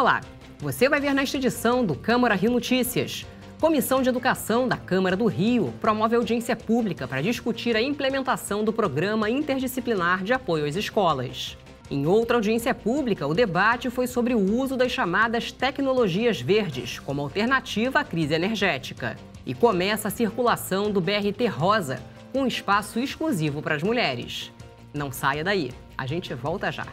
Olá! Você vai ver nesta edição do Câmara Rio Notícias. Comissão de Educação da Câmara do Rio promove audiência pública para discutir a implementação do Programa Interdisciplinar de Apoio às Escolas. Em outra audiência pública, o debate foi sobre o uso das chamadas tecnologias verdes como alternativa à crise energética. E começa a circulação do BRT Rosa, um espaço exclusivo para as mulheres. Não saia daí, a gente volta já.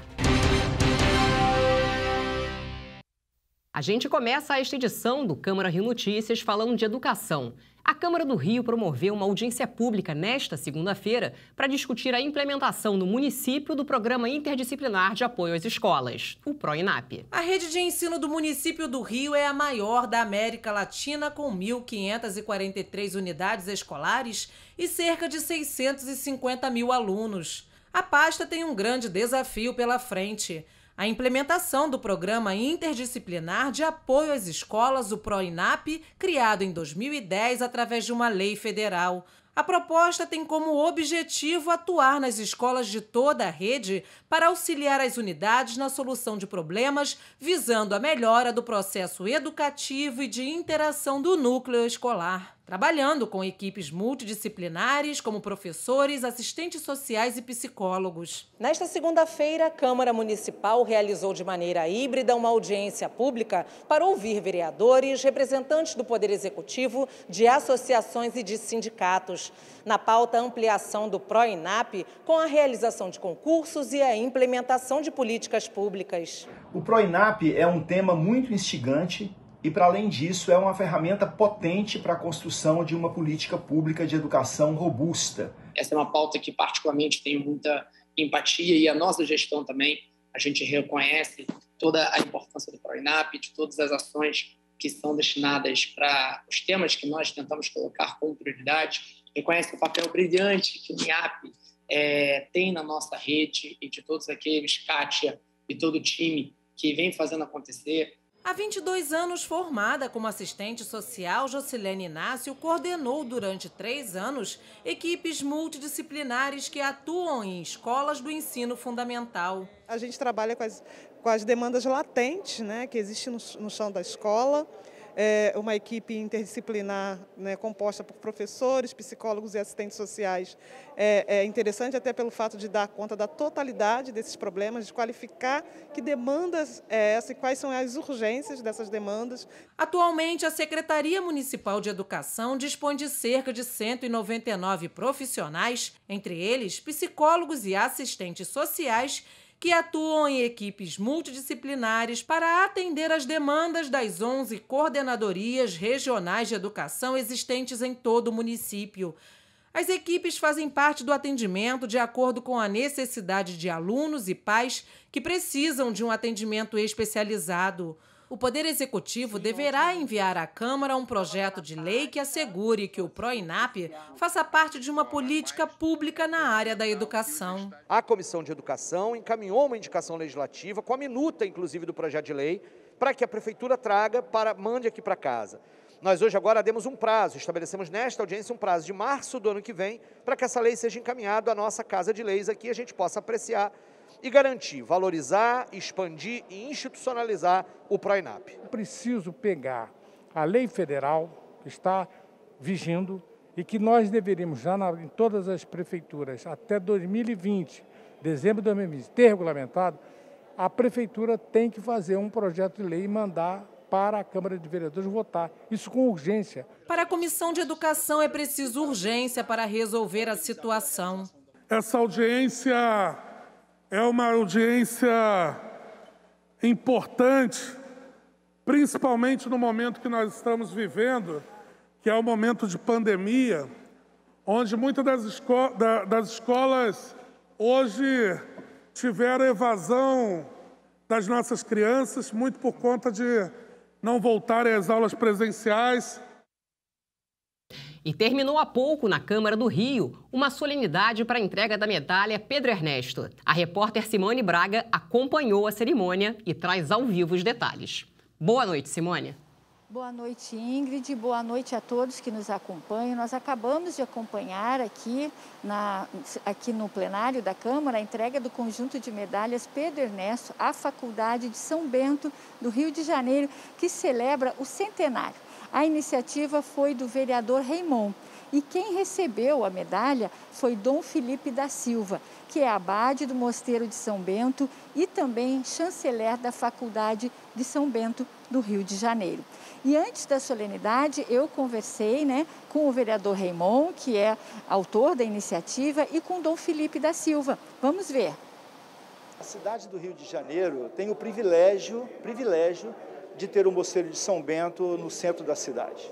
A gente começa esta edição do Câmara Rio Notícias falando de educação. A Câmara do Rio promoveu uma audiência pública nesta segunda-feira para discutir a implementação no município do Programa Interdisciplinar de Apoio às Escolas, o PROINAP. A rede de ensino do município do Rio é a maior da América Latina, com 1.543 unidades escolares e cerca de 650 mil alunos. A pasta tem um grande desafio pela frente a implementação do Programa Interdisciplinar de Apoio às Escolas, o PROINAP, criado em 2010 através de uma lei federal. A proposta tem como objetivo atuar nas escolas de toda a rede para auxiliar as unidades na solução de problemas, visando a melhora do processo educativo e de interação do núcleo escolar trabalhando com equipes multidisciplinares, como professores, assistentes sociais e psicólogos. Nesta segunda-feira, a Câmara Municipal realizou de maneira híbrida uma audiência pública para ouvir vereadores, representantes do Poder Executivo, de associações e de sindicatos. Na pauta, ampliação do PROINAP com a realização de concursos e a implementação de políticas públicas. O PROINAP é um tema muito instigante e, para além disso, é uma ferramenta potente para a construção de uma política pública de educação robusta. Essa é uma pauta que, particularmente, tenho muita empatia e a nossa gestão também. A gente reconhece toda a importância do PROINAP, de todas as ações que são destinadas para os temas que nós tentamos colocar como prioridade, reconhece o papel brilhante que o INAP é, tem na nossa rede e de todos aqueles, Kátia e todo o time que vem fazendo acontecer. Há 22 anos formada como assistente social, Jocilene Inácio coordenou durante três anos equipes multidisciplinares que atuam em escolas do ensino fundamental. A gente trabalha com as, com as demandas latentes né, que existem no, no chão da escola, é, uma equipe interdisciplinar né, composta por professores, psicólogos e assistentes sociais é, é interessante até pelo fato de dar conta da totalidade desses problemas, de qualificar que demandas é essa e quais são as urgências dessas demandas. Atualmente, a Secretaria Municipal de Educação dispõe de cerca de 199 profissionais, entre eles psicólogos e assistentes sociais, que atuam em equipes multidisciplinares para atender às demandas das 11 coordenadorias regionais de educação existentes em todo o município. As equipes fazem parte do atendimento de acordo com a necessidade de alunos e pais que precisam de um atendimento especializado o Poder Executivo deverá enviar à Câmara um projeto de lei que assegure que o PROINAP faça parte de uma política pública na área da educação. A Comissão de Educação encaminhou uma indicação legislativa, com a minuta, inclusive, do projeto de lei, para que a Prefeitura traga, para mande aqui para casa. Nós hoje agora demos um prazo, estabelecemos nesta audiência um prazo de março do ano que vem para que essa lei seja encaminhada à nossa Casa de Leis aqui e a gente possa apreciar e garantir, valorizar, expandir e institucionalizar o PROINAP. Preciso pegar a lei federal que está vigindo e que nós deveríamos, já na, em todas as prefeituras, até 2020, dezembro de 2020, ter regulamentado, a prefeitura tem que fazer um projeto de lei e mandar para a Câmara de Vereadores votar. Isso com urgência. Para a Comissão de Educação é preciso urgência para resolver a situação. Essa audiência é uma audiência importante, principalmente no momento que nós estamos vivendo, que é o momento de pandemia, onde muitas das, esco da, das escolas hoje tiveram evasão das nossas crianças, muito por conta de não voltarem às aulas presenciais. E terminou há pouco na Câmara do Rio uma solenidade para a entrega da medalha Pedro Ernesto. A repórter Simone Braga acompanhou a cerimônia e traz ao vivo os detalhes. Boa noite, Simone. Boa noite, Ingrid. Boa noite a todos que nos acompanham. Nós acabamos de acompanhar aqui, na, aqui no plenário da Câmara a entrega do conjunto de medalhas Pedro Ernesto à Faculdade de São Bento, do Rio de Janeiro, que celebra o centenário a iniciativa foi do vereador Raimond. E quem recebeu a medalha foi Dom Felipe da Silva, que é abade do Mosteiro de São Bento e também chanceler da Faculdade de São Bento, do Rio de Janeiro. E antes da solenidade, eu conversei né, com o vereador Raimond, que é autor da iniciativa, e com Dom Felipe da Silva. Vamos ver. A cidade do Rio de Janeiro tem o privilégio, privilégio de ter o Mosteiro de São Bento no centro da cidade.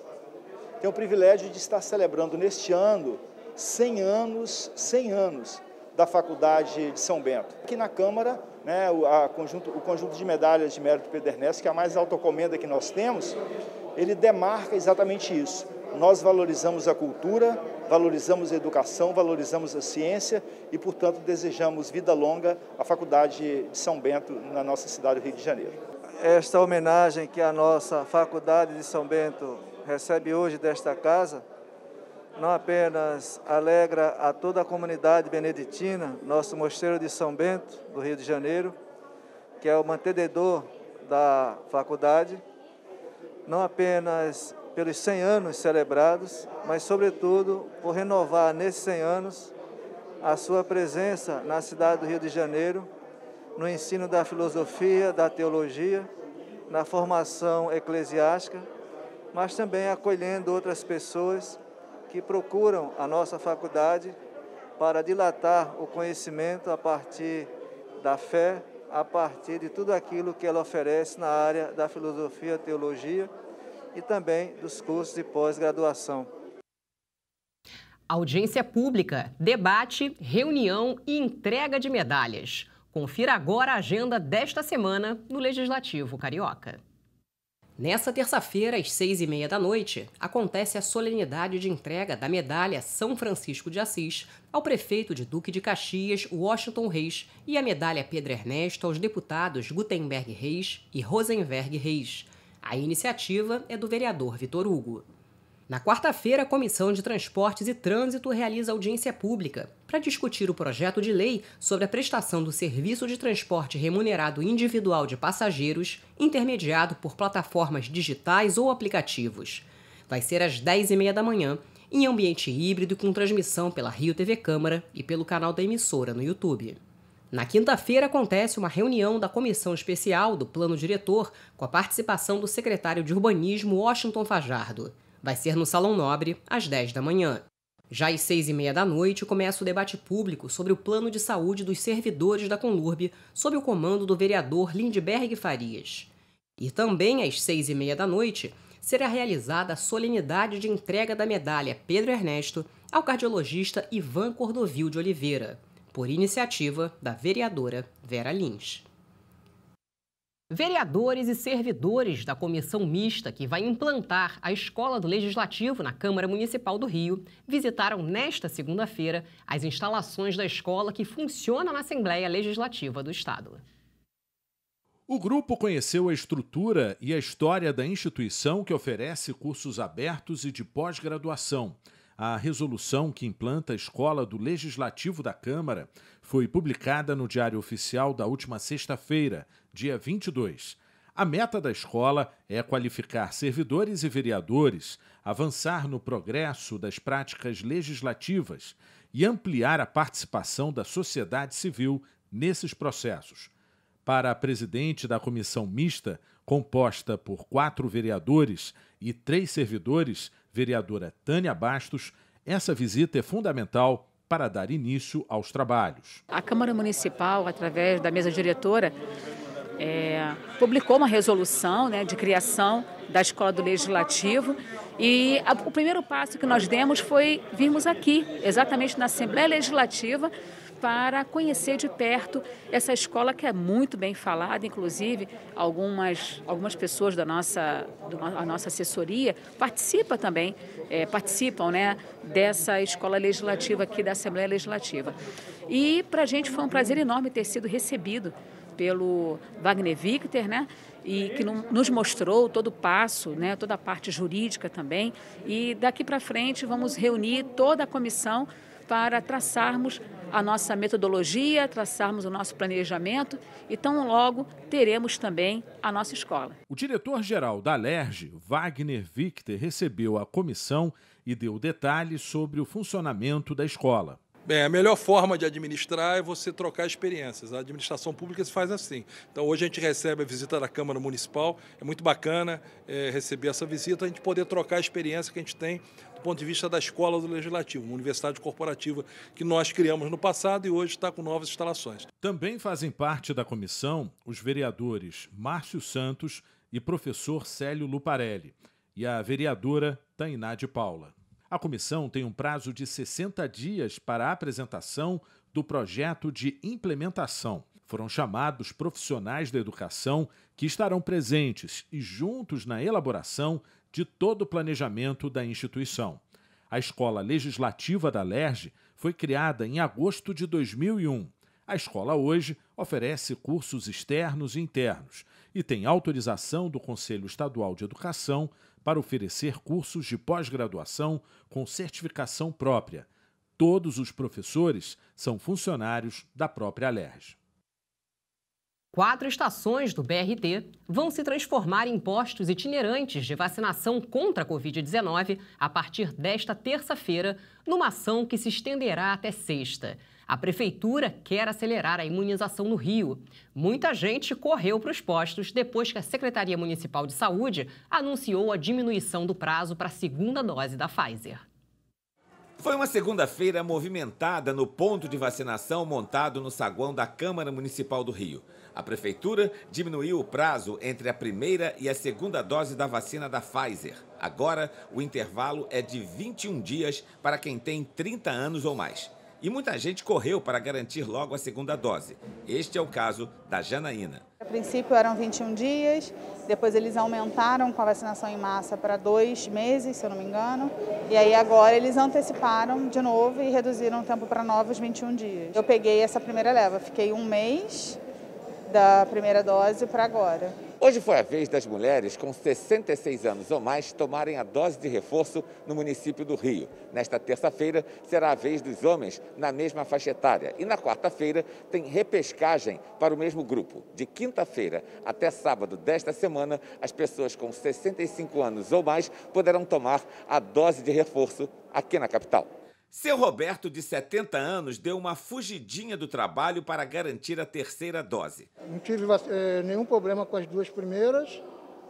Tenho o privilégio de estar celebrando neste ano 100 anos, 100 anos da Faculdade de São Bento. Aqui na Câmara, né, o, conjunto, o conjunto de medalhas de mérito Pedernés, que é a mais alta comenda que nós temos, ele demarca exatamente isso. Nós valorizamos a cultura, valorizamos a educação, valorizamos a ciência e, portanto, desejamos vida longa à Faculdade de São Bento, na nossa cidade do Rio de Janeiro esta homenagem que a nossa Faculdade de São Bento recebe hoje desta casa, não apenas alegra a toda a comunidade beneditina, nosso mosteiro de São Bento, do Rio de Janeiro, que é o mantenedor da faculdade, não apenas pelos 100 anos celebrados, mas, sobretudo, por renovar nesses 100 anos a sua presença na cidade do Rio de Janeiro no ensino da filosofia, da teologia, na formação eclesiástica, mas também acolhendo outras pessoas que procuram a nossa faculdade para dilatar o conhecimento a partir da fé, a partir de tudo aquilo que ela oferece na área da filosofia, teologia e também dos cursos de pós-graduação. Audiência pública, debate, reunião e entrega de medalhas. Confira agora a agenda desta semana no Legislativo Carioca. Nessa terça-feira, às seis e meia da noite, acontece a solenidade de entrega da medalha São Francisco de Assis ao prefeito de Duque de Caxias, Washington Reis, e a medalha Pedro Ernesto aos deputados Gutenberg Reis e Rosenberg Reis. A iniciativa é do vereador Vitor Hugo. Na quarta-feira, a Comissão de Transportes e Trânsito realiza audiência pública para discutir o projeto de lei sobre a prestação do serviço de transporte remunerado individual de passageiros, intermediado por plataformas digitais ou aplicativos. Vai ser às 10h30 da manhã, em ambiente híbrido com transmissão pela Rio TV Câmara e pelo canal da emissora no YouTube. Na quinta-feira acontece uma reunião da comissão especial do plano diretor com a participação do secretário de Urbanismo Washington Fajardo. Vai ser no Salão Nobre, às 10 da manhã. Já às seis e meia da noite começa o debate público sobre o plano de saúde dos servidores da Conlurb, sob o comando do vereador Lindberg Farias. E também às seis e meia da noite será realizada a solenidade de entrega da medalha Pedro Ernesto ao cardiologista Ivan Cordovil de Oliveira, por iniciativa da vereadora Vera Lins. Vereadores e servidores da comissão mista que vai implantar a Escola do Legislativo na Câmara Municipal do Rio visitaram nesta segunda-feira as instalações da escola que funciona na Assembleia Legislativa do Estado. O grupo conheceu a estrutura e a história da instituição que oferece cursos abertos e de pós-graduação. A resolução que implanta a escola do Legislativo da Câmara foi publicada no Diário Oficial da última sexta-feira, dia 22. A meta da escola é qualificar servidores e vereadores, avançar no progresso das práticas legislativas e ampliar a participação da sociedade civil nesses processos. Para a presidente da comissão mista, composta por quatro vereadores e três servidores, vereadora Tânia Bastos, essa visita é fundamental para dar início aos trabalhos. A Câmara Municipal, através da mesa diretora, é, publicou uma resolução né, de criação da Escola do Legislativo e a, o primeiro passo que nós demos foi virmos aqui, exatamente na Assembleia Legislativa, para conhecer de perto essa escola que é muito bem falada, inclusive algumas, algumas pessoas da nossa, da nossa assessoria participa também, é, participam né, dessa escola legislativa aqui da Assembleia Legislativa. E para a gente foi um prazer enorme ter sido recebido pelo Wagner Victor, né? e que nos mostrou todo o passo, né, toda a parte jurídica também. E daqui para frente vamos reunir toda a comissão para traçarmos a nossa metodologia, traçarmos o nosso planejamento e tão logo teremos também a nossa escola. O diretor-geral da LERJ, Wagner Victor, recebeu a comissão e deu detalhes sobre o funcionamento da escola. Bem, é, a melhor forma de administrar é você trocar experiências. A administração pública se faz assim. Então, hoje a gente recebe a visita da Câmara Municipal, é muito bacana é, receber essa visita, a gente poder trocar a experiência que a gente tem do ponto de vista da escola do Legislativo, uma universidade corporativa que nós criamos no passado e hoje está com novas instalações. Também fazem parte da comissão os vereadores Márcio Santos e professor Célio Luparelli e a vereadora Tainá de Paula. A comissão tem um prazo de 60 dias para a apresentação do projeto de implementação. Foram chamados profissionais da educação que estarão presentes e juntos na elaboração de todo o planejamento da instituição. A Escola Legislativa da LERJ foi criada em agosto de 2001. A escola hoje oferece cursos externos e internos e tem autorização do Conselho Estadual de Educação para oferecer cursos de pós-graduação com certificação própria. Todos os professores são funcionários da própria Alerj. Quatro estações do BRT vão se transformar em postos itinerantes de vacinação contra a Covid-19 a partir desta terça-feira, numa ação que se estenderá até sexta. A prefeitura quer acelerar a imunização no Rio. Muita gente correu para os postos depois que a Secretaria Municipal de Saúde anunciou a diminuição do prazo para a segunda dose da Pfizer. Foi uma segunda-feira movimentada no ponto de vacinação montado no saguão da Câmara Municipal do Rio. A prefeitura diminuiu o prazo entre a primeira e a segunda dose da vacina da Pfizer. Agora, o intervalo é de 21 dias para quem tem 30 anos ou mais e muita gente correu para garantir logo a segunda dose. Este é o caso da Janaína. A princípio eram 21 dias, depois eles aumentaram com a vacinação em massa para dois meses, se eu não me engano, e aí agora eles anteciparam de novo e reduziram o tempo para novos 21 dias. Eu peguei essa primeira leva, fiquei um mês da primeira dose para agora. Hoje foi a vez das mulheres com 66 anos ou mais tomarem a dose de reforço no município do Rio. Nesta terça-feira será a vez dos homens na mesma faixa etária. E na quarta-feira tem repescagem para o mesmo grupo. De quinta-feira até sábado desta semana, as pessoas com 65 anos ou mais poderão tomar a dose de reforço aqui na capital. Seu Roberto, de 70 anos, deu uma fugidinha do trabalho para garantir a terceira dose. Não tive é, nenhum problema com as duas primeiras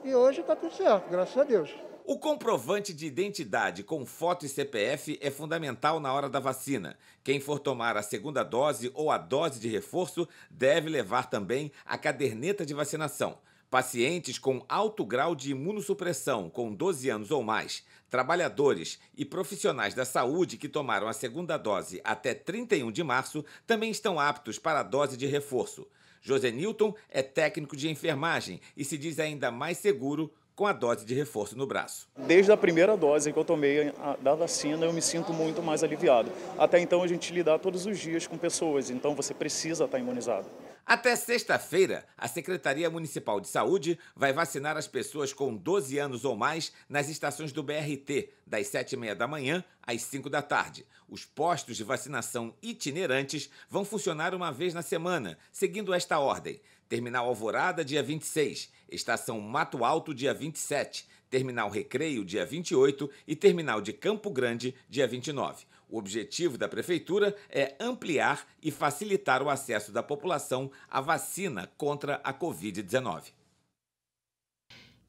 e hoje está tudo certo, graças a Deus. O comprovante de identidade com foto e CPF é fundamental na hora da vacina. Quem for tomar a segunda dose ou a dose de reforço deve levar também a caderneta de vacinação. Pacientes com alto grau de imunossupressão, com 12 anos ou mais, Trabalhadores e profissionais da saúde que tomaram a segunda dose até 31 de março também estão aptos para a dose de reforço. José Newton é técnico de enfermagem e se diz ainda mais seguro com a dose de reforço no braço. Desde a primeira dose que eu tomei da vacina, eu me sinto muito mais aliviado. Até então, a gente lidava todos os dias com pessoas, então você precisa estar imunizado. Até sexta-feira, a Secretaria Municipal de Saúde vai vacinar as pessoas com 12 anos ou mais nas estações do BRT, das 7h30 da manhã às 5 da tarde. Os postos de vacinação itinerantes vão funcionar uma vez na semana, seguindo esta ordem: Terminal Alvorada, dia 26, Estação Mato Alto, dia 27, Terminal Recreio, dia 28 e Terminal de Campo Grande, dia 29. O objetivo da prefeitura é ampliar e facilitar o acesso da população à vacina contra a Covid-19.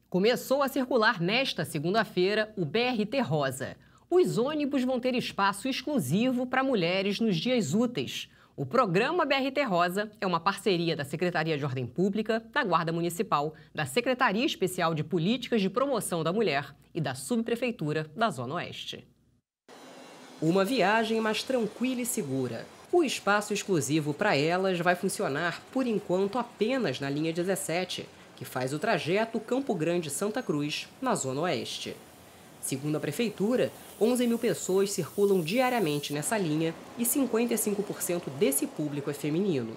Começou a circular nesta segunda-feira o BRT Rosa. Os ônibus vão ter espaço exclusivo para mulheres nos dias úteis. O programa BRT Rosa é uma parceria da Secretaria de Ordem Pública, da Guarda Municipal, da Secretaria Especial de Políticas de Promoção da Mulher e da Subprefeitura da Zona Oeste. Uma viagem mais tranquila e segura. O espaço exclusivo para elas vai funcionar por enquanto apenas na linha 17, que faz o trajeto Campo Grande-Santa Cruz, na Zona Oeste. Segundo a Prefeitura, 11 mil pessoas circulam diariamente nessa linha e 55% desse público é feminino.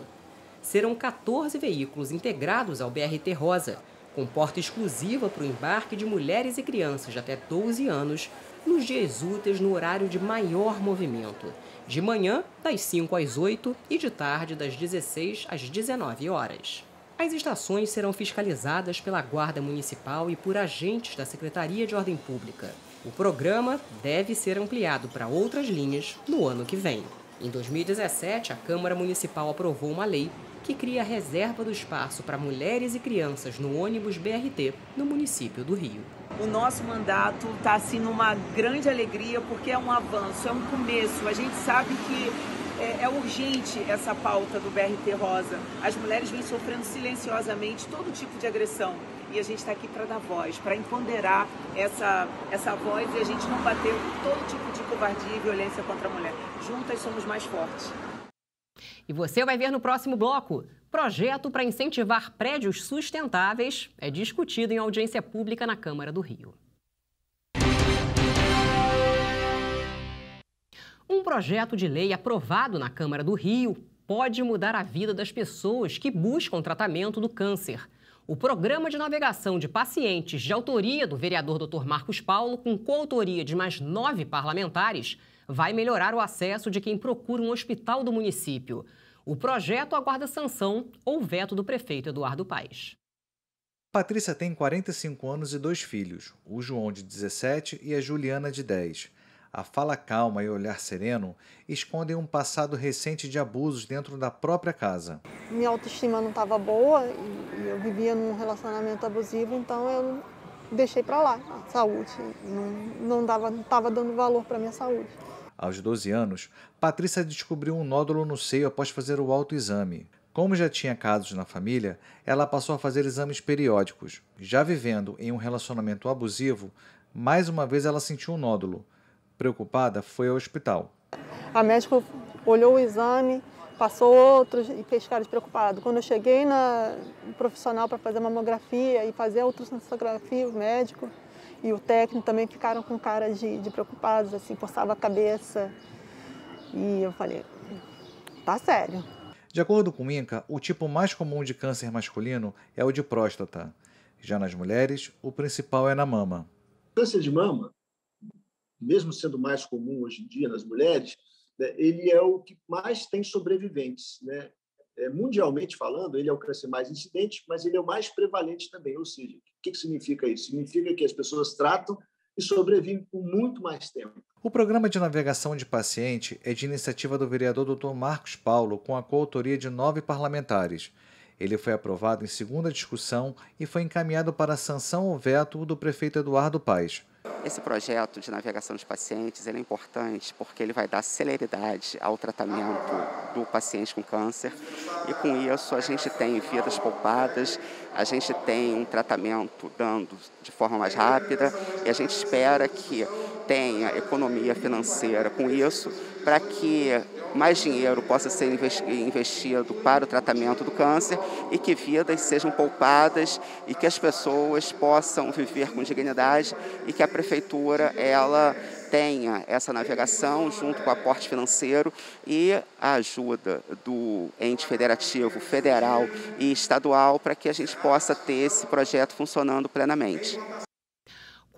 Serão 14 veículos integrados ao BRT Rosa, com porta exclusiva para o embarque de mulheres e crianças de até 12 anos nos dias úteis no horário de maior movimento, de manhã, das 5 às 8 e de tarde, das 16 às 19 horas. As estações serão fiscalizadas pela Guarda Municipal e por agentes da Secretaria de Ordem Pública. O programa deve ser ampliado para outras linhas no ano que vem. Em 2017, a Câmara Municipal aprovou uma lei que cria reserva do espaço para mulheres e crianças no ônibus BRT, no município do Rio. O nosso mandato está assim numa grande alegria porque é um avanço, é um começo. A gente sabe que é, é, urgente essa pauta do BRT Rosa. As mulheres vêm sofrendo silenciosamente todo tipo de agressão. E a gente está aqui para dar voz, para empoderar essa, essa voz e a gente não bater todo tipo de covardia e violência contra a mulher. Juntas somos mais fortes. E você vai ver no próximo bloco. Projeto para incentivar prédios sustentáveis é discutido em audiência pública na Câmara do Rio. Um projeto de lei aprovado na Câmara do Rio pode mudar a vida das pessoas que buscam tratamento do câncer. O programa de navegação de pacientes de autoria do vereador Dr. Marcos Paulo, com coautoria de mais nove parlamentares, vai melhorar o acesso de quem procura um hospital do município. O projeto aguarda sanção ou veto do prefeito Eduardo Paes. Patrícia tem 45 anos e dois filhos, o João de 17 e a Juliana de 10. A fala calma e o olhar sereno escondem um passado recente de abusos dentro da própria casa. Minha autoestima não estava boa e eu vivia num relacionamento abusivo, então eu deixei para lá a saúde. Não estava não não dando valor para minha saúde. Aos 12 anos, Patrícia descobriu um nódulo no seio após fazer o autoexame. Como já tinha casos na família, ela passou a fazer exames periódicos. Já vivendo em um relacionamento abusivo, mais uma vez ela sentiu um nódulo. Preocupada, foi ao hospital. A médica olhou o exame, passou outros e fez cara de preocupado. Quando eu cheguei na profissional para fazer mamografia e fazer a ultrassonografia, o médico e o técnico também ficaram com cara de, de preocupados, assim, forçava a cabeça. E eu falei, tá sério. De acordo com o INCA, o tipo mais comum de câncer masculino é o de próstata. Já nas mulheres, o principal é na mama. Câncer de mama, mesmo sendo mais comum hoje em dia nas mulheres, né, ele é o que mais tem sobreviventes. Né? É, mundialmente falando, ele é o câncer mais incidente, mas ele é o mais prevalente também, ou seja, o que, que significa isso? Significa que as pessoas tratam e sobrevivem por muito mais tempo. O programa de navegação de paciente é de iniciativa do vereador Dr. Marcos Paulo, com a coautoria de nove parlamentares. Ele foi aprovado em segunda discussão e foi encaminhado para sanção ou veto do prefeito Eduardo Paes. Esse projeto de navegação de pacientes é importante porque ele vai dar celeridade ao tratamento do paciente com câncer e com isso a gente tem vidas poupadas, a gente tem um tratamento dando de forma mais rápida e a gente espera que tenha economia financeira com isso para que mais dinheiro possa ser investido para o tratamento do câncer e que vidas sejam poupadas e que as pessoas possam viver com dignidade e que a prefeitura ela tenha essa navegação junto com o aporte financeiro e a ajuda do ente federativo federal e estadual para que a gente possa ter esse projeto funcionando plenamente.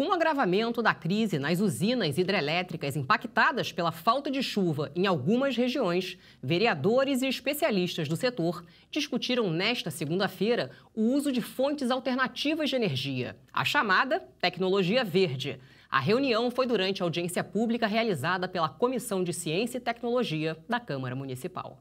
Com o agravamento da crise nas usinas hidrelétricas impactadas pela falta de chuva em algumas regiões, vereadores e especialistas do setor discutiram nesta segunda-feira o uso de fontes alternativas de energia, a chamada tecnologia verde. A reunião foi durante a audiência pública realizada pela Comissão de Ciência e Tecnologia da Câmara Municipal.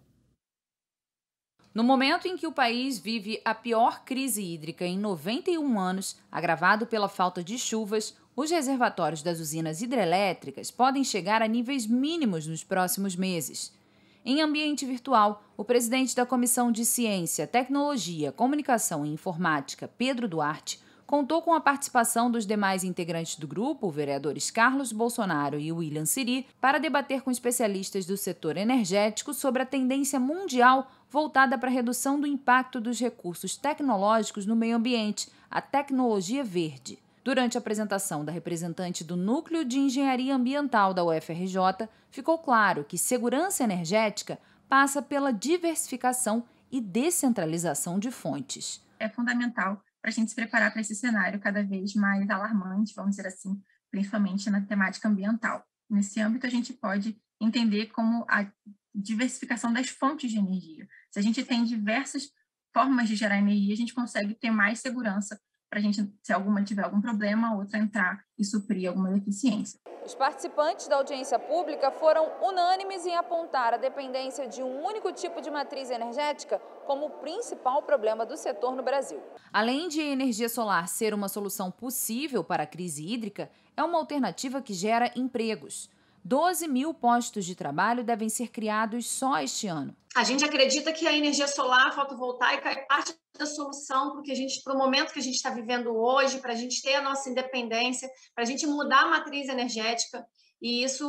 No momento em que o país vive a pior crise hídrica em 91 anos, agravado pela falta de chuvas, os reservatórios das usinas hidrelétricas podem chegar a níveis mínimos nos próximos meses. Em ambiente virtual, o presidente da Comissão de Ciência, Tecnologia, Comunicação e Informática, Pedro Duarte, contou com a participação dos demais integrantes do grupo, vereadores Carlos Bolsonaro e William Siri, para debater com especialistas do setor energético sobre a tendência mundial voltada para a redução do impacto dos recursos tecnológicos no meio ambiente, a tecnologia verde. Durante a apresentação da representante do Núcleo de Engenharia Ambiental da UFRJ, ficou claro que segurança energética passa pela diversificação e descentralização de fontes. É fundamental para a gente se preparar para esse cenário cada vez mais alarmante, vamos dizer assim, principalmente na temática ambiental. Nesse âmbito, a gente pode entender como a diversificação das fontes de energia, se a gente tem diversas formas de gerar energia, a gente consegue ter mais segurança para a gente, se alguma tiver algum problema, a outra entrar e suprir alguma deficiência. Os participantes da audiência pública foram unânimes em apontar a dependência de um único tipo de matriz energética como o principal problema do setor no Brasil. Além de energia solar ser uma solução possível para a crise hídrica, é uma alternativa que gera empregos. 12 mil postos de trabalho devem ser criados só este ano. A gente acredita que a energia solar, a fotovoltaica, é parte da solução porque a gente, para o momento que a gente está vivendo hoje, para a gente ter a nossa independência, para a gente mudar a matriz energética e isso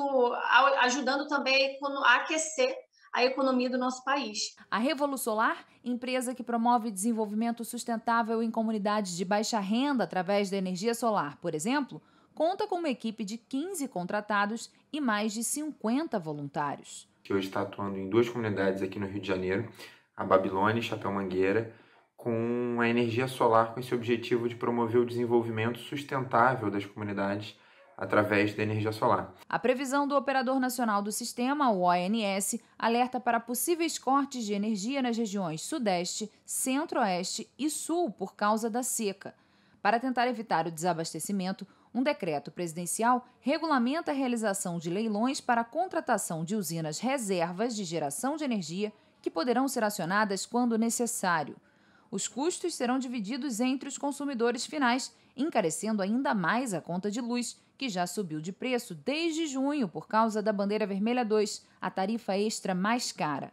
ajudando também a aquecer a economia do nosso país. A Solar, empresa que promove desenvolvimento sustentável em comunidades de baixa renda através da energia solar, por exemplo, conta com uma equipe de 15 contratados e mais de 50 voluntários. Que hoje está atuando em duas comunidades aqui no Rio de Janeiro, a Babilônia e Chapéu Mangueira, com a energia solar com esse objetivo de promover o desenvolvimento sustentável das comunidades através da energia solar. A previsão do Operador Nacional do Sistema, o ONS, alerta para possíveis cortes de energia nas regiões Sudeste, Centro-Oeste e Sul por causa da seca. Para tentar evitar o desabastecimento, um decreto presidencial regulamenta a realização de leilões para a contratação de usinas reservas de geração de energia que poderão ser acionadas quando necessário. Os custos serão divididos entre os consumidores finais, encarecendo ainda mais a conta de luz, que já subiu de preço desde junho por causa da bandeira vermelha 2, a tarifa extra mais cara.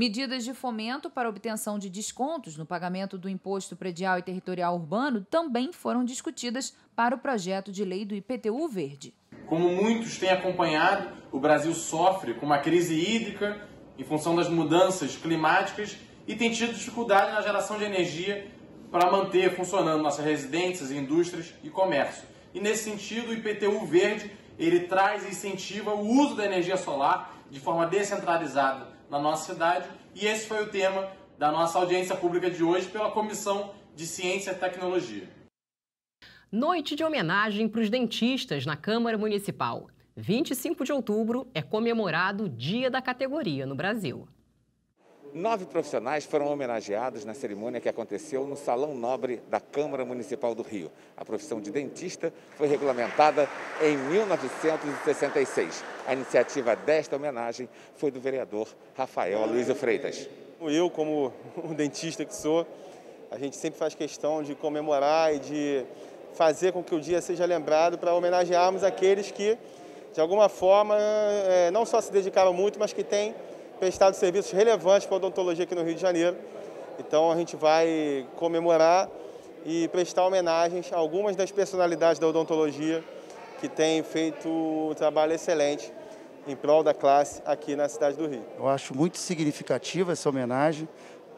Medidas de fomento para obtenção de descontos no pagamento do imposto predial e territorial urbano também foram discutidas para o projeto de lei do IPTU Verde. Como muitos têm acompanhado, o Brasil sofre com uma crise hídrica em função das mudanças climáticas e tem tido dificuldade na geração de energia para manter funcionando nossas residências, indústrias e comércio. E nesse sentido, o IPTU Verde ele traz e incentiva o uso da energia solar de forma descentralizada na nossa cidade. E esse foi o tema da nossa audiência pública de hoje pela Comissão de Ciência e Tecnologia. Noite de homenagem para os dentistas na Câmara Municipal. 25 de outubro é comemorado o Dia da Categoria no Brasil. Nove profissionais foram homenageados na cerimônia que aconteceu no Salão Nobre da Câmara Municipal do Rio. A profissão de dentista foi regulamentada em 1966. A iniciativa desta homenagem foi do vereador Rafael Luiz Freitas. Eu, como um dentista que sou, a gente sempre faz questão de comemorar e de fazer com que o dia seja lembrado para homenagearmos aqueles que, de alguma forma, eh, não só se dedicaram muito, mas que têm prestado serviços relevantes para a odontologia aqui no Rio de Janeiro. Então a gente vai comemorar e prestar homenagens a algumas das personalidades da odontologia que têm feito um trabalho excelente em prol da classe aqui na cidade do Rio. Eu acho muito significativa essa homenagem,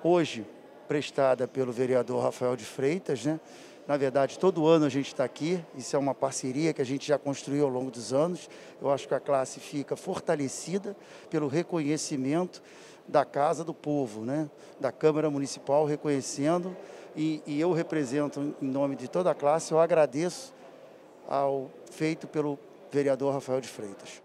hoje prestada pelo vereador Rafael de Freitas, né? Na verdade, todo ano a gente está aqui, isso é uma parceria que a gente já construiu ao longo dos anos. Eu acho que a classe fica fortalecida pelo reconhecimento da Casa do Povo, né? da Câmara Municipal reconhecendo, e, e eu represento em nome de toda a classe, eu agradeço ao feito pelo vereador Rafael de Freitas.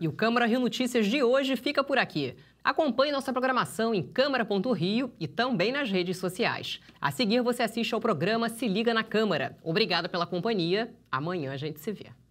E o Câmara Rio Notícias de hoje fica por aqui. Acompanhe nossa programação em Câmara.rio e também nas redes sociais. A seguir, você assiste ao programa Se Liga na Câmara. Obrigada pela companhia. Amanhã a gente se vê.